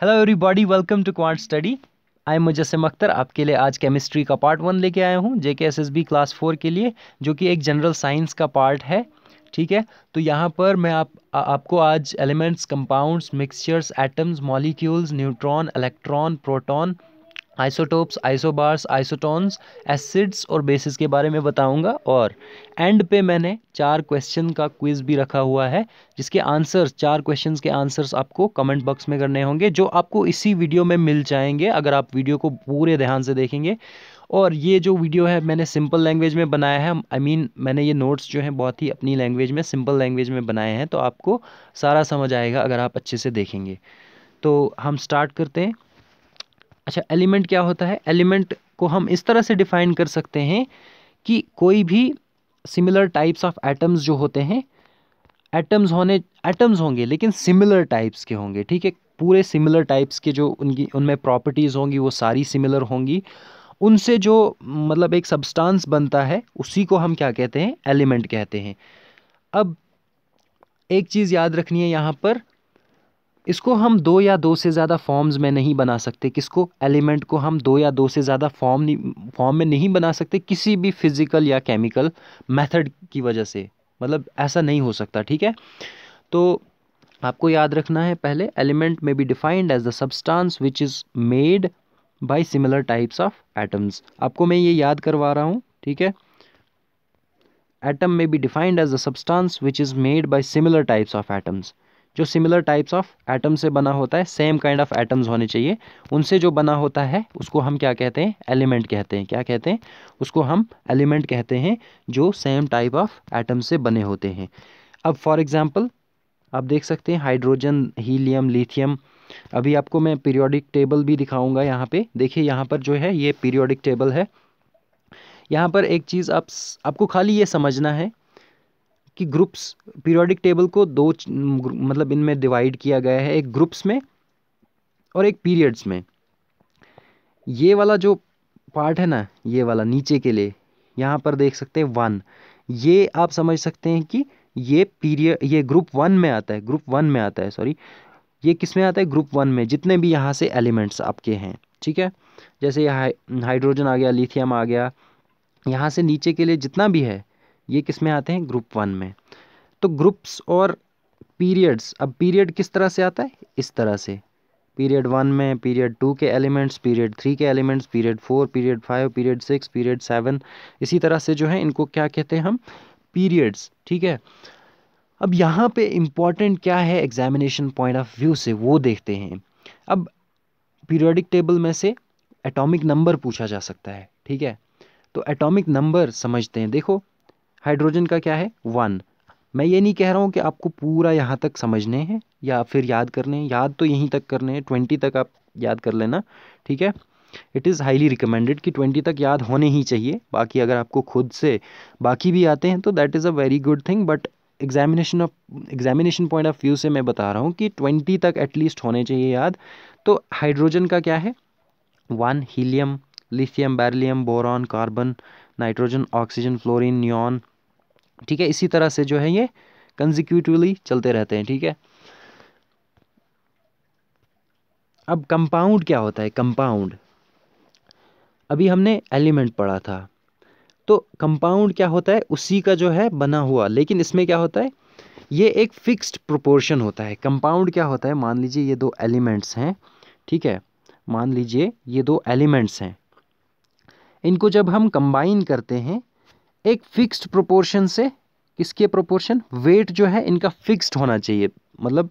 hello everybody welcome to quant study I Mujassam Akhtar आपके लिए आज केमिस्ट्री का पार्ट वन लेके आया हूँ J K S S B class four के लिए जो कि एक जनरल साइंस का पार्ट है ठीक है तो यहाँ पर मैं आप आ, आपको आज elements compounds mixtures atoms molecules neutron electron proton isotopes isobars isotones acids और बेसिस के बारे में बताऊंगा और एंड पे मैंने चार क्वेश्चन का क्विज भी रखा हुआ है जिसके आंसर्स चार क्वेश्चंस के आंसर्स आपको कमेंट बॉक्स में करने होंगे जो आपको इसी वीडियो में मिल जाएंगे अगर आप वीडियो को पूरे ध्यान से देखेंगे और ये जो वीडियो है मैंने सिंपल लैंग्वेज में बनाया है आई I मीन mean, मैंने ये नोट्स जो हैं बहुत ही अपनी लैंग्वेज में सिंपल लैंग्वेज में बनाए हैं तो आपको सारा समझ आएगा अगर आप अच्छे से देखेंगे तो हम स्टार्ट करते हैं अच्छा एलिमेंट क्या होता है एलिमेंट को हम इस तरह से डिफाइन कर सकते हैं कि कोई भी सिमिलर टाइप्स ऑफ एटम्स जो होते हैं एटम्स होने एटम्स होंगे लेकिन सिमिलर टाइप्स के होंगे ठीक है पूरे सिमिलर टाइप्स के जो उनकी उनमें प्रॉपर्टीज़ होंगी वो सारी सिमिलर होंगी उनसे जो मतलब एक सब्सटेंस बनता है उसी को हम क्या कहते हैं एलिमेंट कहते हैं अब एक चीज़ याद रखनी है यहाँ पर इसको हम दो या दो से ज़्यादा फॉर्म्स में नहीं बना सकते किसको एलिमेंट को हम दो या दो से ज़्यादा फॉर्म फॉर्म में नहीं बना सकते किसी भी फिज़िकल या केमिकल मेथड की वजह से मतलब ऐसा नहीं हो सकता ठीक है तो आपको याद रखना है पहले एलिमेंट में be defined as the substance which is made by similar types of atoms आपको मैं ये याद करवा रहा हूँ ठीक है एटम में be defined as the substance which is made by similar types of atoms जो सिमिलर टाइप्स ऑफ एटम से बना होता है सेम काइंड ऑफ एटम्स होने चाहिए उनसे जो बना होता है उसको हम क्या कहते हैं एलिमेंट कहते हैं क्या कहते हैं उसको हम एलिमेंट कहते हैं जो सेम टाइप ऑफ एटम से बने होते हैं अब फॉर एग्ज़ाम्पल आप देख सकते हैं हाइड्रोजन हीलियम लिथियम अभी आपको मैं पीरियोडिक टेबल भी दिखाऊंगा यहाँ पे देखिए यहाँ पर जो है ये पीरियोडिक टेबल है यहाँ पर एक चीज़ आप आपको खाली ये समझना है कि ग्रुप्स पीरियोडिक टेबल को दो मतलब इनमें डिवाइड किया गया है एक ग्रुप्स में और एक पीरियड्स में ये वाला जो पार्ट है ना ये वाला नीचे के लिए यहाँ पर देख सकते हैं वन ये आप समझ सकते हैं कि ये पीरियड ये ग्रुप वन में आता है ग्रुप वन में आता है सॉरी ये किस में आता है ग्रुप वन में जितने भी यहाँ से एलिमेंट्स आपके हैं ठीक है जैसे हाइड्रोजन आ गया लिथियम आ गया यहाँ से नीचे के लिए जितना भी है ये किस में आते हैं ग्रुप वन में तो ग्रुप्स और पीरियड्स अब पीरियड किस तरह से आता है इस तरह से पीरियड वन में पीरियड टू के एलिमेंट्स पीरियड थ्री के elements period four period five period six period seven इसी तरह से जो है इनको क्या कहते हैं हम पीरियड्स ठीक है अब यहाँ पे इम्पॉर्टेंट क्या है एग्जामिनेशन पॉइंट ऑफ व्यू से वो देखते हैं अब पीरियडिक टेबल में से एटॉमिक नंबर पूछा जा सकता है ठीक है तो एटॉमिक नंबर समझते हैं देखो हाइड्रोजन का क्या है वन मैं ये नहीं कह रहा हूँ कि आपको पूरा यहाँ तक समझने हैं या फिर याद करने हैं याद तो यहीं तक करने हैं ट्वेंटी तक आप याद कर लेना ठीक है इट इज़ हाईली रिकमेंडेड कि ट्वेंटी तक याद होने ही चाहिए बाकी अगर आपको खुद से बाकी भी आते हैं तो that is a very good thing but examination of examination point of view से मैं बता रहा हूँ कि ट्वेंटी तक एटलीस्ट होने चाहिए याद तो हाइड्रोजन का क्या है one helium lithium beryllium boron carbon nitrogen oxygen fluorine neon ठीक है इसी तरह से जो है ये कंजिक्यूटिवली चलते रहते हैं ठीक है अब कंपाउंड क्या होता है कंपाउंड अभी हमने एलिमेंट पढ़ा था तो कंपाउंड क्या होता है उसी का जो है बना हुआ लेकिन इसमें क्या होता है ये एक फिक्स्ड प्रोपोर्शन होता है कंपाउंड क्या होता है मान लीजिए ये दो एलिमेंट्स हैं ठीक है मान लीजिए ये दो एलिमेंट्स हैं इनको जब हम कंबाइन करते हैं एक फिक्स्ड प्रोपोर्शन से किसके प्रोपोर्शन वेट जो है इनका फिक्स्ड होना चाहिए मतलब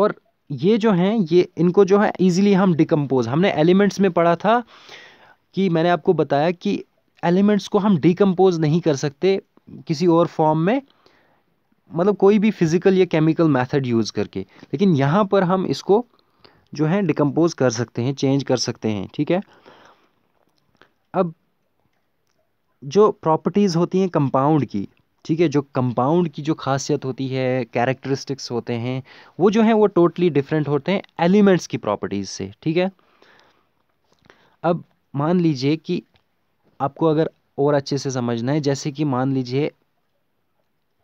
और ये जो हैं ये इनको जो है इजीली हम डिकम्पोज हमने एलिमेंट्स में पढ़ा था कि मैंने आपको बताया कि एलिमेंट्स को हम डिकम्पोज नहीं कर सकते किसी और फॉर्म में मतलब कोई भी फिज़िकल या केमिकल मेथड यूज़ करके लेकिन यहाँ पर हम इसको जो है डिकम्पोज कर सकते हैं चेंज कर सकते हैं ठीक है अब जो प्रॉपर्टीज़ होती हैं कंपाउंड की ठीक है जो कंपाउंड की जो खासियत होती है कैरेक्टरिस्टिक्स होते हैं वो जो हैं वो टोटली डिफरेंट होते हैं एलिमेंट्स की प्रॉपर्टीज़ से ठीक है अब मान लीजिए कि आपको अगर और अच्छे से समझना है जैसे कि मान लीजिए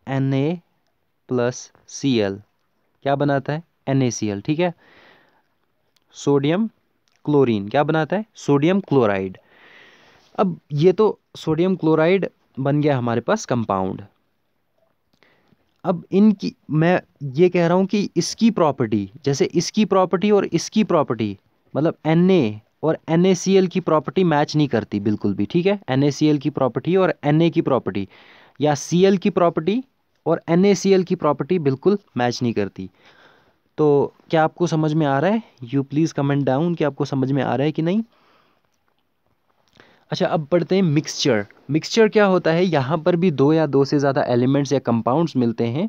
N A plus C L क्या बनाता है एन ए सी एल ठीक है सोडियम क्लोरीन क्या बनाता है सोडियम क्लोराइड अब ये तो सोडियम क्लोराइड बन गया हमारे पास कंपाउंड अब इनकी मैं ये कह रहा हूँ कि इसकी प्रॉपर्टी जैसे इसकी प्रॉपर्टी और इसकी प्रॉपर्टी मतलब एन और एन की प्रॉपर्टी मैच नहीं करती बिल्कुल भी ठीक है एन की प्रॉपर्टी और एन की प्रॉपर्टी या सी की प्रॉपर्टी और एन की प्रॉपर्टी बिल्कुल मैच नहीं करती तो क्या आपको समझ में आ रहा है यू प्लीज़ कमेंट डाउन कि आपको समझ में आ रहा है कि नहीं अच्छा अब पढ़ते हैं मिक्सचर मिक्सचर क्या होता है यहाँ पर भी दो या दो से ज़्यादा एलिमेंट्स या कंपाउंड्स मिलते हैं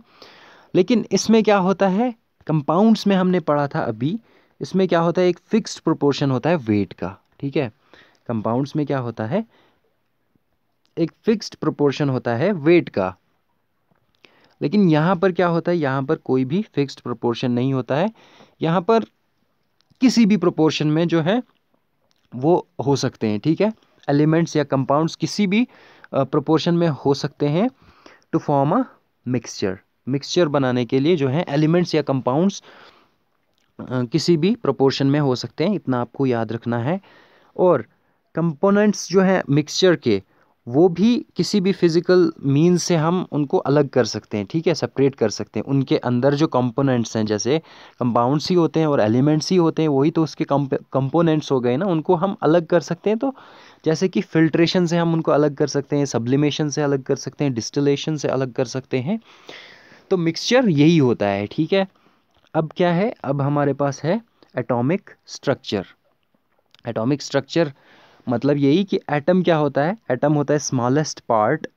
लेकिन इसमें क्या होता है कंपाउंड्स में हमने पढ़ा था अभी इसमें क्या होता है एक फिक्स्ड प्रोपोर्शन होता है वेट का ठीक है कंपाउंड्स में क्या होता है एक फिक्स्ड प्रोपोर्शन होता है वेट का लेकिन यहाँ पर क्या होता है यहाँ पर कोई भी फिक्स्ड प्रोपोर्शन नहीं होता है यहाँ पर किसी भी प्रोपोर्शन में जो है वो हो सकते हैं ठीक है एलिमेंट्स या कंपाउंड्स किसी भी प्रोपोर्शन में हो सकते हैं to form a mixture mixture बनाने के लिए जो है एलिमेंट्स या कंपाउंड्स किसी भी प्रोपोर्शन में हो सकते हैं इतना आपको याद रखना है और कंपोनेंट्स जो हैं मिक्सचर के वो भी किसी भी फिज़िकल मीन से हम उनको अलग कर सकते हैं ठीक है सेपरेट कर सकते हैं उनके अंदर जो कंपोनेंट्स हैं जैसे कंपाउंड्स ही होते हैं और एलिमेंट्स ही होते हैं वही तो उसके कंपोनेंट्स हो गए ना उनको हम अलग कर सकते हैं तो जैसे कि फिल्ट्रेशन से हम उनको अलग कर सकते हैं सब्लिमेशन से अलग कर सकते हैं डिस्टिलेशन से अलग कर सकते हैं तो मिक्सचर यही होता है ठीक है अब क्या है अब हमारे पास है एटॉमिक स्ट्रक्चर एटॉमिक स्ट्रक्चर मतलब यही कि एटम क्या होता है एटम होता है स्मॉलेस्ट पार्ट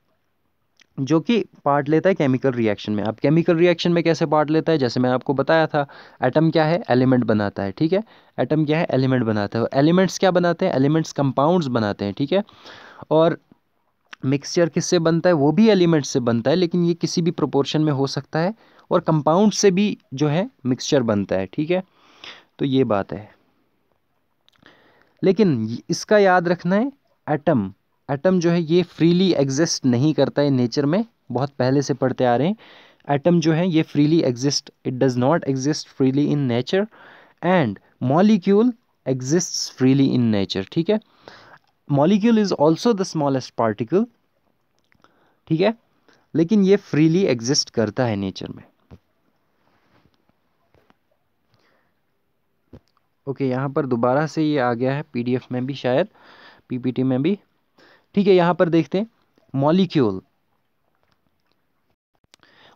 जो कि पार्ट लेता है केमिकल रिएक्शन में अब केमिकल रिएक्शन में कैसे पार्ट लेता है जैसे मैं आपको बताया था एटम क्या है एलिमेंट बनाता है ठीक है एटम क्या है एलिमेंट बनाता है एलिमेंट्स क्या बनाते हैं एलिमेंट्स कंपाउंड्स बनाते हैं ठीक है और मिक्सचर किससे बनता है वो भी एलिमेंट्स से बनता है लेकिन ये किसी भी प्रोपोर्शन में हो सकता है और कंपाउंड से भी जो है मिक्सचर बनता है ठीक है तो ये बात है लेकिन इसका याद रखना है एटम एटम जो है ये फ्रीली एग्जिस्ट नहीं करता है नेचर में बहुत पहले से पढ़ते आ रहे हैं एटम जो है ये freely exist it does not exist freely in nature and molecule exist freely in nature ठीक है molecule is also the smallest particle ठीक है लेकिन ये फ्रीली एग्जिस्ट करता है नेचर में ओके okay, यहाँ पर दोबारा से ये आ गया है पीडीएफ में भी शायद पीपीटी में भी ठीक है यहां पर देखते हैं मॉलिक्यूल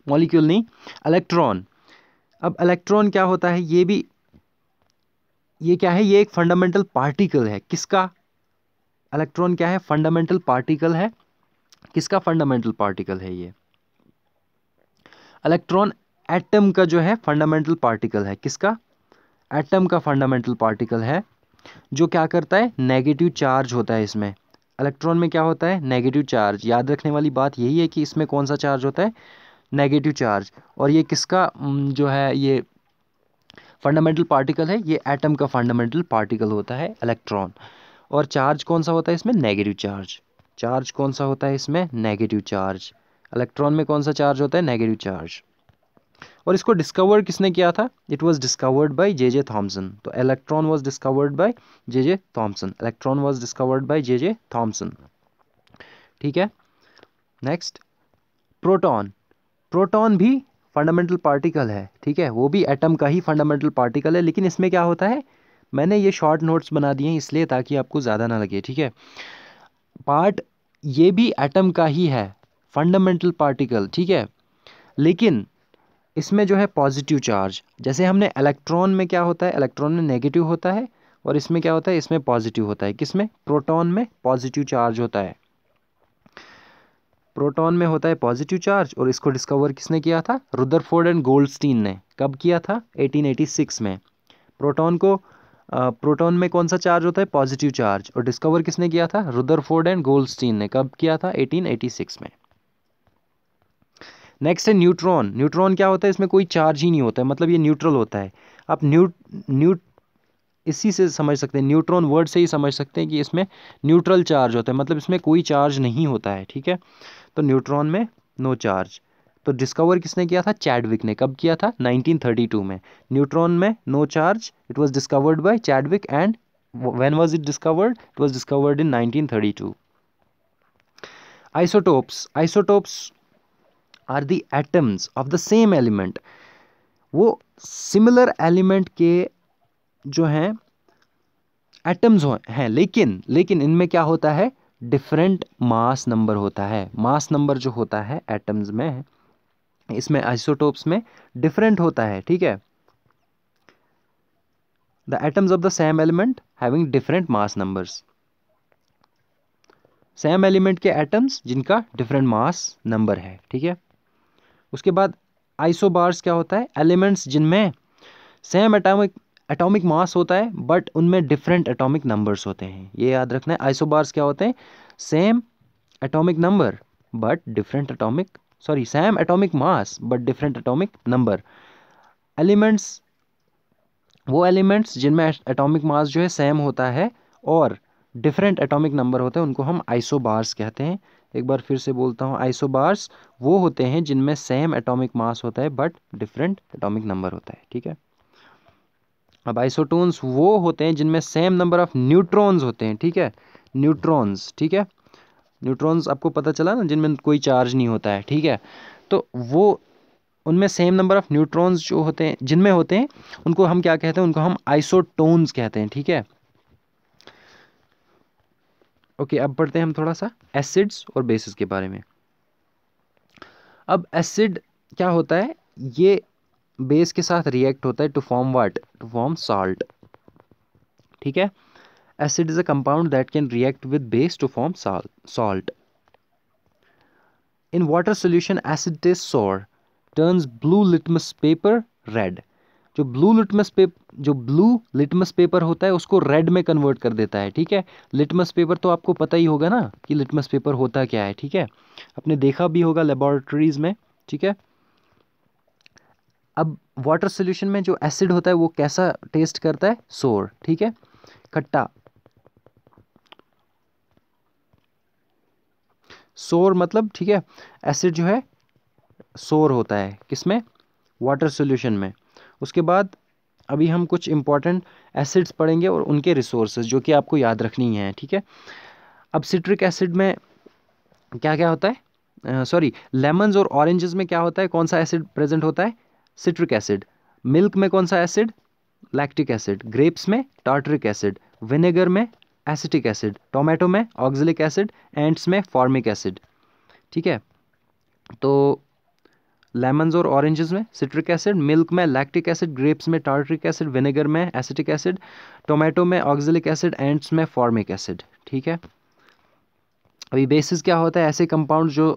मॉलिक्यूल नहीं इलेक्ट्रॉन अब इलेक्ट्रॉन क्या होता है ये भी ये क्या है ये एक फंडामेंटल पार्टिकल है किसका इलेक्ट्रॉन क्या है फंडामेंटल पार्टिकल है किसका फंडामेंटल पार्टिकल है ये इलेक्ट्रॉन एटम का जो है फंडामेंटल पार्टिकल है किसका एटम का फंडामेंटल पार्टिकल है जो क्या करता है नेगेटिव चार्ज होता है इसमें इलेक्ट्रॉन में क्या होता है नेगेटिव चार्ज याद रखने वाली बात यही है कि इसमें कौन सा चार्ज होता है नेगेटिव चार्ज और ये किसका जो है ये फंडामेंटल पार्टिकल है ये एटम का फंडामेंटल पार्टिकल होता है इलेक्ट्रॉन और चार्ज कौन सा होता है इसमें नेगेटिव चार्ज चार्ज कौन सा होता है इसमें नेगेटिव चार्ज इलेक्ट्रॉन में कौन सा चार्ज होता है नेगेटिव चार्ज और इसको डिस्कवर किसने किया था it was discovered by J J Thomson तो electron was discovered by J J Thomson electron was discovered by J J Thomson ठीक है नेक्स्ट प्रोटॉन प्रोटॉन भी फंडामेंटल पार्टिकल है ठीक है वो भी एटम का ही फंडामेंटल पार्टिकल है लेकिन इसमें क्या होता है मैंने ये शॉर्ट नोट्स बना दिए हैं इसलिए ताकि आपको ज़्यादा ना लगे ठीक है पार्ट ये भी एटम का ही है फंडामेंटल पार्टिकल ठीक है लेकिन इसमें जो है पॉजिटिव चार्ज जैसे हमने इलेक्ट्रॉन में क्या होता है इलेक्ट्रॉन में नेगेटिव होता है और इसमें क्या होता है इसमें पॉजिटिव होता है किसमें प्रोटॉन में पॉजिटिव चार्ज होता है प्रोटॉन में होता है पॉजिटिव चार्ज और इसको डिस्कवर किसने किया था रुदरफोर्ड एंड गोल्डस्टीन ने कब किया था 1886 में प्रोटॉन को प्रोटॉन में कौन सा चार्ज होता है पॉजिटिव चार्ज और डिस्कवर किसने किया था रुदरफोर्ड एंड गोल्डस्टीन ने कब किया था 1886 में नेक्स्ट है न्यूट्रॉन न्यूट्रॉन क्या होता है इसमें कोई चार्ज ही नहीं होता है मतलब ये न्यूट्रल होता है आप न्यू न्यू इसी से समझ सकते हैं न्यूट्रॉन वर्ड से ही समझ सकते हैं कि इसमें न्यूट्रल चार्ज होता है मतलब इसमें कोई चार्ज नहीं होता है ठीक है तो न्यूट्रॉन में नो चार्ज तो डिस्कवर किसने किया था चैडविक ने कब किया था 1932 में न्यूट्रॉन में no charge it was discovered by Chadwick and when was it discovered it was discovered in 1932 isotopes isotopes are the atoms of the same element वो सिमिलर एलिमेंट के जो हैं एटम्स हैं लेकिन लेकिन इनमें क्या होता है डिफरेंट मास नंबर होता है मास नंबर जो होता है एटम्स में इसमें आइसोटोप्स में डिफरेंट होता है ठीक है the atoms of the same element having different mass numbers same element के एटम्स जिनका डिफरेंट मास नंबर है ठीक है उसके बाद आइसोबार्स क्या होता है एलिमेंट्स जिनमें सेम एटॉमिक एटॉमिक मास होता है बट उनमें डिफरेंट एटॉमिक नंबर्स होते हैं ये याद रखना है आइसोबार्स क्या होते हैं same atomic number but different atomic sorry same atomic mass but different atomic number elements वो एलिमेंट्स जिनमें एटॉमिक मास जो है सेम होता है और डिफरेंट एटॉमिक नंबर होते हैं उनको हम आइसोबार्स कहते हैं एक बार फिर से बोलता हूँ आइसोबार्स वो होते हैं जिनमें सेम एटॉमिक मास होता है बट डिफरेंट एटॉमिक नंबर होता है ठीक है अब आइसोटोन्स वो होते हैं जिनमें सेम नंबर ऑफ न्यूट्रॉन्स होते हैं ठीक है न्यूट्रॉन्स ठीक है न्यूट्रॉन्स आपको पता चला ना जिनमें कोई चार्ज नहीं होता है ठीक है तो वो उनमें सेम नंबर ऑफ न्यूट्रॉन्स जो होते हैं जिनमें होते हैं उनको हम क्या कहते हैं उनको हम आइसोटोन्स कहते हैं ठीक है ओके अब पढ़ते हैं हम थोड़ा सा एसिड्स और बेसिस के बारे में अब एसिड क्या होता है ये बेस के साथ रिएक्ट होता है to form what to form salt ठीक है acid is a compound that can react with base to form salt in water solution acid is sour turns blue litmus paper red जो blue litmus paper जो blue litmus paper होता है उसको red में convert कर देता है ठीक है लिटमस पेपर तो आपको पता ही होगा ना कि लिटमस पेपर होता क्या है ठीक है आपने देखा भी होगा लेबॉरटरीज में ठीक है अब वाटर सोल्यूशन में जो एसिड होता है वो कैसा टेस्ट करता है सोर ठीक है खट्टा सोर मतलब ठीक है एसिड जो है सोर होता है किसमें वाटर सोल्यूशन में उसके बाद अभी हम कुछ इंपॉर्टेंट एसिड्स पढ़ेंगे और उनके रिसोर्सेज जो कि आपको याद रखनी है ठीक है अब सिट्रिक एसिड में क्या क्या होता है सॉरी लेमन्स और ऑरेंजेस में क्या होता है कौन सा एसिड प्रेजेंट होता है सिट्रिक एसिड मिल्क में कौन सा एसिड लैक्टिक एसिड ग्रेप्स में टार्टरिक एसिड विनेगर में एसिटिक एसिड टोमेटो में ऑक्जिलिक एसिड एंड्स में फॉर्मिक एसिड ठीक है तो लेमन्स और ऑरेंजेस में सिट्रिक एसिड मिल्क में लैक्टिक एसिड ग्रेप्स में टार्ट्रिक एसिड विनेगर में एसिटिक एसिड टोमेटो में ऑक्जिलिक एसिड एंड्स में फॉर्मिक एसिड ठीक है अभी बेसिस क्या होता है ऐसे कंपाउंड जो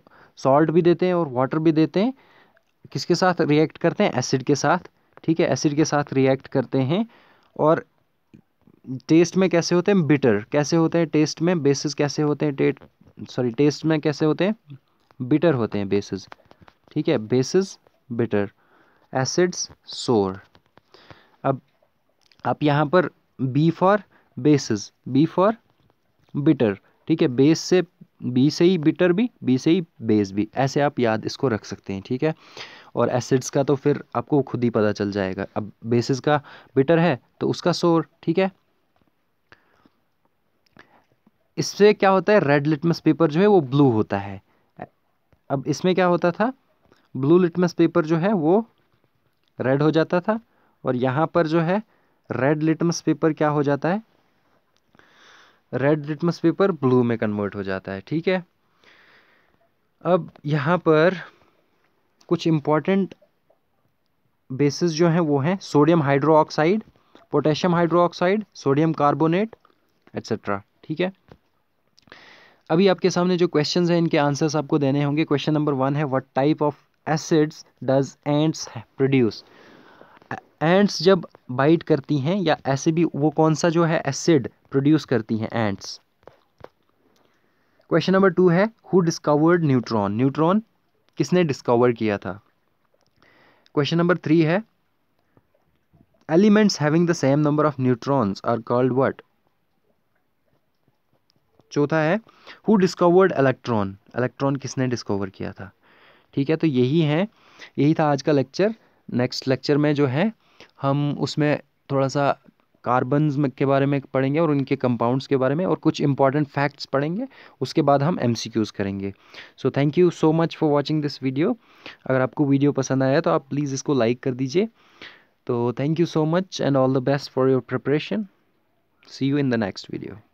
सॉल्ट भी देते हैं और वाटर भी देते हैं किसके साथ रिएक्ट करते हैं एसिड के साथ ठीक है एसिड के साथ रिएक्ट करते हैं और टेस्ट में कैसे होते हैं बिटर कैसे होते हैं टेस्ट में बेसिस कैसे होते हैं टेट सॉरी टेस्ट में कैसे होते हैं बिटर होते हैं बेसिस ठीक है बेसिस बिटर एसिड्स सोर अब आप यहाँ पर B for bases B for bitter ठीक है बेस से बी से ही बिटर भी बी से ही बेस भी ऐसे आप याद इसको रख सकते हैं ठीक है और एसिड्स का तो फिर आपको खुद ही पता चल जाएगा अब बेसिस का बिटर है तो उसका सोर ठीक है इससे क्या होता है रेड लिटमस पेपर जो है वो ब्लू होता है अब इसमें क्या होता था ब्लू लिटमस पेपर जो है वो रेड हो जाता था और यहाँ पर जो है रेड लिटमस पेपर क्या हो जाता है रेड लिटमस पेपर ब्लू में कन्वर्ट हो जाता है ठीक है अब यहाँ पर कुछ इम्पॉर्टेंट बेसिस जो हैं वो हैं sodium hydroxide potassium hydroxide sodium carbonate etcetera ठीक है अभी आपके सामने जो क्वेश्चंस हैं इनके आंसर्स आपको देने होंगे क्वेश्चन नंबर वन है what type of acids does ants produce ants जब बाइट करती हैं या ऐसे भी वो कौन सा जो है एसिड प्रोड्यूस करती हैं एंड्स क्वेश्चन नंबर टू है हु डिस्कवर्ड न्यूट्रॉन न्यूट्रॉन किसने डिस्कवर किया था क्वेश्चन नंबर थ्री है elements having the same number of neutrons are called what चौथा है हु डिस्कवर्ड इलेक्ट्रॉन इलेक्ट्रॉन किसने डिस्कवर किया था ठीक है तो यही है यही था आज का लेक्चर नेक्स्ट लेक्चर में जो है हम उसमें थोड़ा सा कार्बन के बारे में पढ़ेंगे और उनके कंपाउंड्स के बारे में और कुछ इंपॉर्टेंट फैक्ट्स पढ़ेंगे उसके बाद हम एम करेंगे so thank you so much for watching this video अगर आपको वीडियो पसंद आया तो आप प्लीज़ इसको लाइक कर दीजिए तो thank you so much and all the best for your preparation see you in the next video